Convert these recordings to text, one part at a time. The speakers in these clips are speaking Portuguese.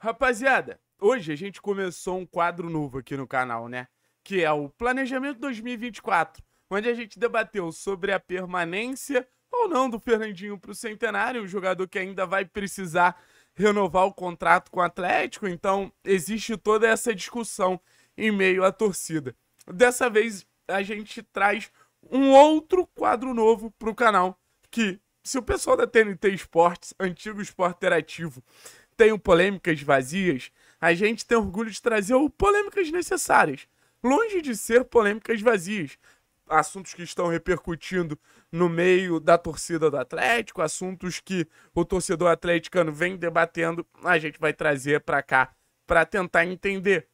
Rapaziada, hoje a gente começou um quadro novo aqui no canal, né? Que é o Planejamento 2024, onde a gente debateu sobre a permanência ou não do Fernandinho para o Centenário, um jogador que ainda vai precisar renovar o contrato com o Atlético, então existe toda essa discussão em meio à torcida. Dessa vez a gente traz um outro quadro novo para o canal, que se o pessoal da TNT Esportes, antigo esporte interativo, tenho polêmicas vazias, a gente tem orgulho de trazer o polêmicas necessárias. Longe de ser polêmicas vazias. Assuntos que estão repercutindo no meio da torcida do Atlético, assuntos que o torcedor atleticano vem debatendo, a gente vai trazer para cá para tentar entender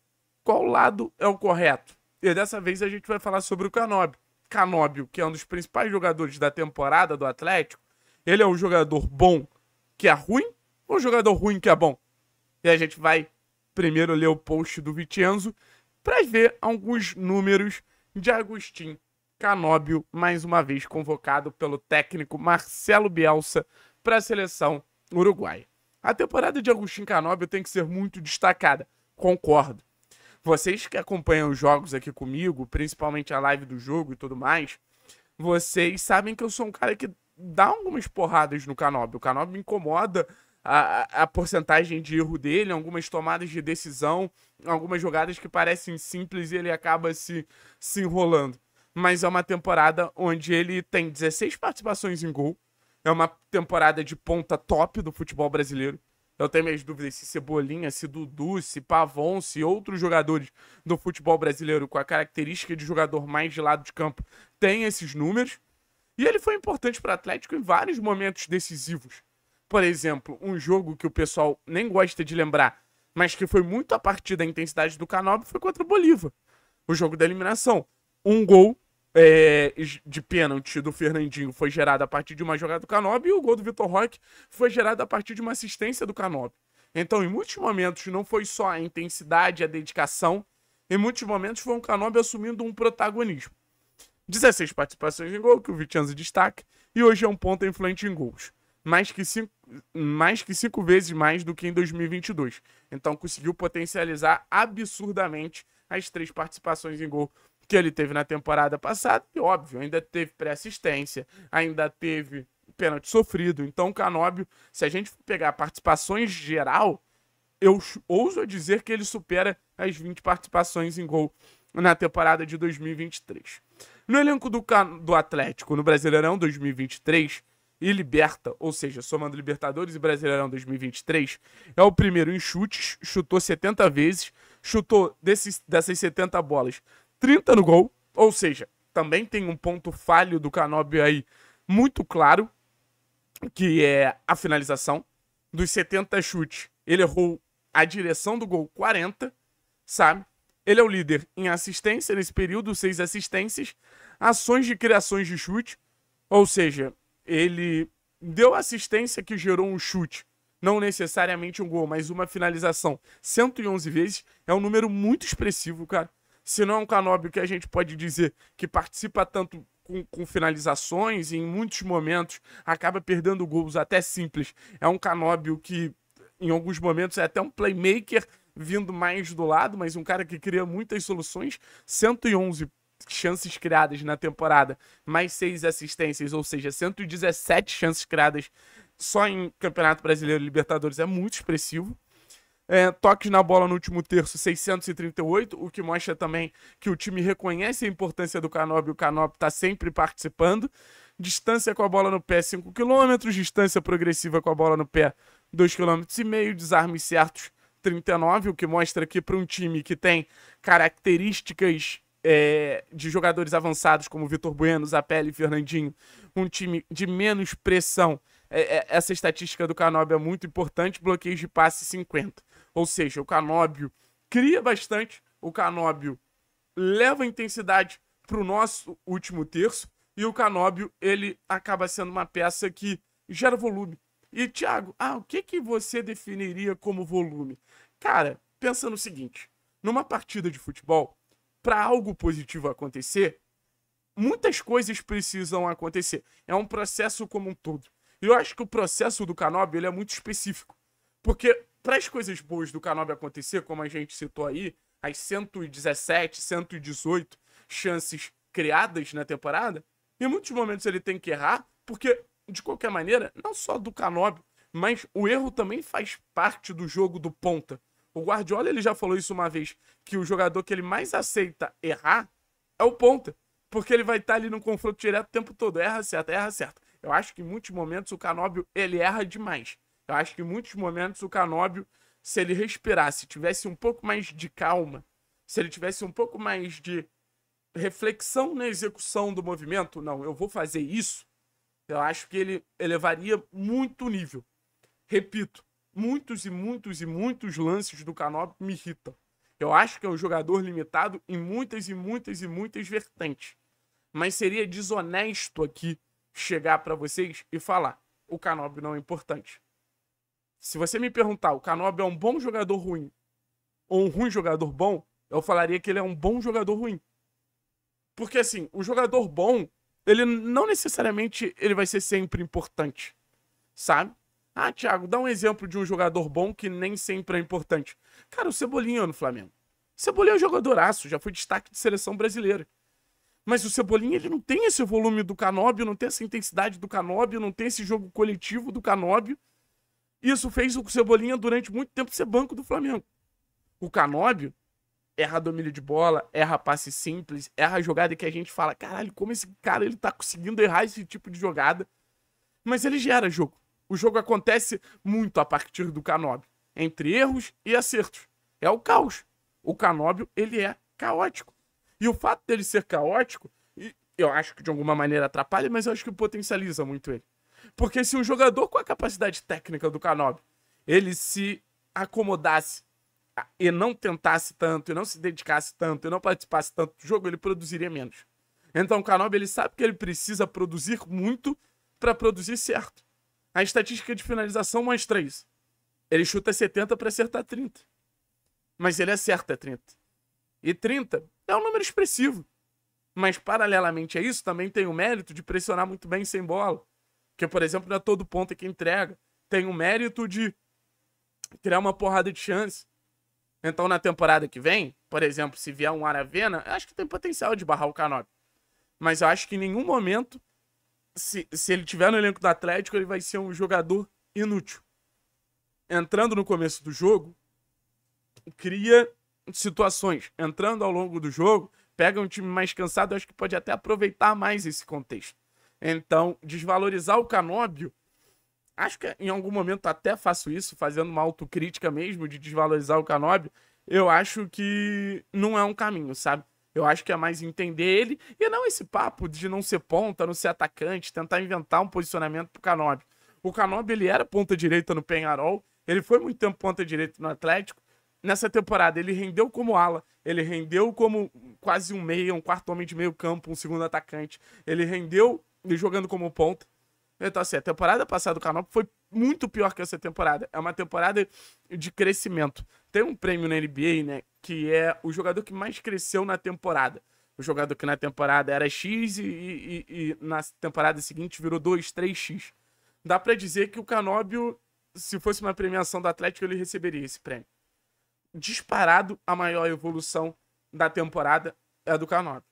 qual lado é o correto. E dessa vez a gente vai falar sobre o Canóbio. Canóbio, que é um dos principais jogadores da temporada do Atlético, ele é um jogador bom que é ruim um jogador ruim que é bom. E a gente vai primeiro ler o post do Vicenzo para ver alguns números de Agostinho Canóbio, mais uma vez convocado pelo técnico Marcelo Bielsa para a seleção uruguaia. A temporada de Agostinho Canóbio tem que ser muito destacada, concordo. Vocês que acompanham os jogos aqui comigo, principalmente a live do jogo e tudo mais, vocês sabem que eu sou um cara que dá algumas porradas no Canóbio. O Canóbio me incomoda a, a porcentagem de erro dele, algumas tomadas de decisão, algumas jogadas que parecem simples e ele acaba se, se enrolando. Mas é uma temporada onde ele tem 16 participações em gol. É uma temporada de ponta top do futebol brasileiro. Eu tenho minhas dúvidas se Cebolinha, se Dudu, se Pavon, se outros jogadores do futebol brasileiro com a característica de jogador mais de lado de campo têm esses números. E ele foi importante para o Atlético em vários momentos decisivos. Por exemplo, um jogo que o pessoal nem gosta de lembrar, mas que foi muito a partir da intensidade do Canob, foi contra o Bolívar. O jogo da eliminação. Um gol é, de pênalti do Fernandinho foi gerado a partir de uma jogada do Canob e o gol do Vitor Roque foi gerado a partir de uma assistência do Canob. Então, em muitos momentos, não foi só a intensidade, a dedicação, em muitos momentos foi um Canob assumindo um protagonismo. 16 participações em gol, que o Vicenzo destaca, e hoje é um ponto influente em gols mais que cinco, mais que cinco vezes mais do que em 2022. Então conseguiu potencializar absurdamente as três participações em gol que ele teve na temporada passada. E óbvio, ainda teve pré-assistência, ainda teve pênalti sofrido. Então o Canóbio, se a gente pegar participações geral, eu ouso dizer que ele supera as 20 participações em gol na temporada de 2023. No elenco do, do Atlético, no Brasileirão 2023, e Liberta, ou seja, somando Libertadores e Brasileirão 2023, é o primeiro em chutes, chutou 70 vezes, chutou desses, dessas 70 bolas, 30 no gol, ou seja, também tem um ponto falho do Canobio aí muito claro, que é a finalização. Dos 70 chutes, ele errou a direção do gol 40, sabe? Ele é o líder em assistência nesse período, seis assistências, ações de criações de chute, ou seja, ele deu assistência que gerou um chute. Não necessariamente um gol, mas uma finalização. 111 vezes é um número muito expressivo, cara. Se não é um Canóbio que a gente pode dizer que participa tanto com, com, finalizações e em muitos momentos acaba perdendo gols até simples. É um Canóbio que em alguns momentos é até um playmaker vindo mais do lado, mas um cara que cria muitas soluções. 111 chances criadas na temporada, mais 6 assistências, ou seja, 117 chances criadas só em Campeonato Brasileiro e Libertadores é muito expressivo. É, toques na bola no último terço, 638, o que mostra também que o time reconhece a importância do e o Canobio está sempre participando. Distância com a bola no pé, 5 km, distância progressiva com a bola no pé, 2,5 km, desarmes certos, 39, o que mostra que para um time que tem características é, de jogadores avançados como Vitor Bueno, Zapelli e Fernandinho, um time de menos pressão. É, é, essa estatística do Canóbio é muito importante, bloqueios de passe 50. Ou seja, o Canóbio cria bastante, o Canóbio leva intensidade para o nosso último terço, e o Canóbio, ele acaba sendo uma peça que gera volume. E, Thiago, ah, o que, que você definiria como volume? Cara, pensa no seguinte, numa partida de futebol, para algo positivo acontecer, muitas coisas precisam acontecer. É um processo como um todo. E eu acho que o processo do Canob ele é muito específico. Porque para as coisas boas do Canob acontecer, como a gente citou aí, as 117, 118 chances criadas na temporada, em muitos momentos ele tem que errar, porque de qualquer maneira, não só do Canob, mas o erro também faz parte do jogo do ponta. O Guardiola ele já falou isso uma vez, que o jogador que ele mais aceita errar é o ponta, porque ele vai estar tá ali no confronto direto o tempo todo, erra certo, erra certo. Eu acho que em muitos momentos o Canóbio ele erra demais. Eu acho que em muitos momentos o Canóbio, se ele respirasse, tivesse um pouco mais de calma, se ele tivesse um pouco mais de reflexão na execução do movimento, não, eu vou fazer isso, eu acho que ele elevaria muito o nível. Repito, muitos e muitos e muitos lances do Canóbio me irritam. Eu acho que é um jogador limitado em muitas e muitas e muitas vertentes. Mas seria desonesto aqui chegar para vocês e falar: o Canóbio não é importante. Se você me perguntar, o Canóbio é um bom jogador ruim ou um ruim jogador bom, eu falaria que ele é um bom jogador ruim. Porque assim, o jogador bom, ele não necessariamente ele vai ser sempre importante, sabe? Ah, Thiago, dá um exemplo de um jogador bom que nem sempre é importante. Cara, o Cebolinha no Flamengo. O Cebolinha é um jogadoraço, já foi destaque de seleção brasileira. Mas o Cebolinha, ele não tem esse volume do Canóbio, não tem essa intensidade do Canóbio, não tem esse jogo coletivo do Canóbio. Isso fez o Cebolinha durante muito tempo ser banco do Flamengo. O Canóbio erra domínio de bola, erra passe simples, erra jogada que a gente fala, caralho, como esse cara ele tá conseguindo errar esse tipo de jogada. Mas ele gera jogo. O jogo acontece muito a partir do Canóbio, entre erros e acertos. É o caos. O Canóbio, ele é caótico. E o fato dele ser caótico, eu acho que de alguma maneira atrapalha, mas eu acho que potencializa muito ele. Porque se um jogador com a capacidade técnica do Canóbio, ele se acomodasse e não tentasse tanto, e não se dedicasse tanto, e não participasse tanto do jogo, ele produziria menos. Então o Canobi ele sabe que ele precisa produzir muito para produzir certo. A estatística de finalização mais isso. Ele chuta 70 para acertar 30. Mas ele acerta 30. E 30 é um número expressivo. Mas, paralelamente a isso, também tem o mérito de pressionar muito bem sem bola. Que, por exemplo, não é todo ponto que entrega. Tem o mérito de criar uma porrada de chance. Então, na temporada que vem, por exemplo, se vier um Aravena, acho que tem potencial de barrar o Canop. Mas eu acho que em nenhum momento se, se ele tiver no elenco do Atlético, ele vai ser um jogador inútil. Entrando no começo do jogo, cria situações. Entrando ao longo do jogo, pega um time mais cansado, acho que pode até aproveitar mais esse contexto. Então, desvalorizar o Canóbio, acho que em algum momento até faço isso, fazendo uma autocrítica mesmo de desvalorizar o Canóbio, eu acho que não é um caminho, sabe? Eu acho que é mais entender ele e não esse papo de não ser ponta, não ser atacante, tentar inventar um posicionamento pro Canobi. O Canobi, ele era ponta direita no Penharol, ele foi muito tempo ponta direita no Atlético. Nessa temporada, ele rendeu como ala, ele rendeu como quase um meia, um quarto homem de meio campo, um segundo atacante. Ele rendeu jogando como ponta. Então, assim, a temporada passada do canal foi muito pior que essa temporada. É uma temporada de crescimento. Tem um prêmio na NBA, né? Que é o jogador que mais cresceu na temporada. O jogador que na temporada era X e, e, e na temporada seguinte virou 2, 3X. Dá para dizer que o Canóbio, se fosse uma premiação do Atlético, ele receberia esse prêmio. Disparado, a maior evolução da temporada é a do Canóbio.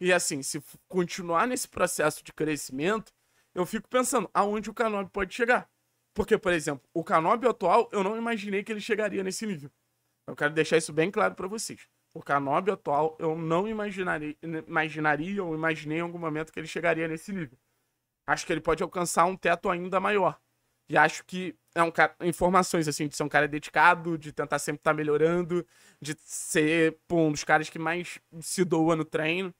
E assim, se continuar nesse processo de crescimento, eu fico pensando aonde o Canob pode chegar. Porque, por exemplo, o Canob atual, eu não imaginei que ele chegaria nesse nível. Eu quero deixar isso bem claro para vocês. O Canob atual, eu não imaginaria, imaginaria ou imaginei em algum momento que ele chegaria nesse nível. Acho que ele pode alcançar um teto ainda maior. E acho que é um cara. Informações, assim, de ser um cara dedicado, de tentar sempre estar tá melhorando, de ser pô, um dos caras que mais se doa no treino.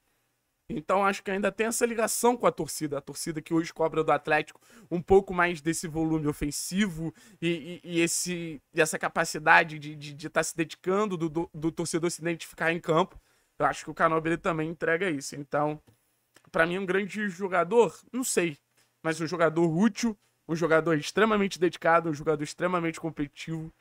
Então acho que ainda tem essa ligação com a torcida, a torcida que hoje cobra do Atlético um pouco mais desse volume ofensivo e, e, e esse, e essa capacidade de estar de, de tá se dedicando, do, do, do, torcedor se identificar em campo. Eu acho que o Canobile também entrega isso. Então, para mim, um grande jogador, não sei, mas um jogador útil, um jogador extremamente dedicado, um jogador extremamente competitivo,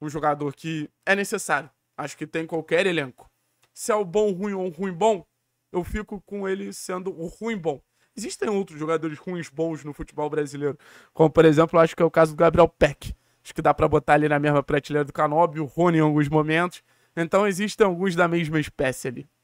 um jogador que é necessário. Acho que tem qualquer elenco. Se é o bom, ruim ou ruim, bom, eu fico com ele sendo o ruim bom. Existem outros jogadores ruins bons no futebol brasileiro, como por exemplo, acho que é o caso do Gabriel Peck. Acho que dá para botar ali na mesma prateleira do Canóbio, o Rony em alguns momentos. Então existem alguns da mesma espécie ali.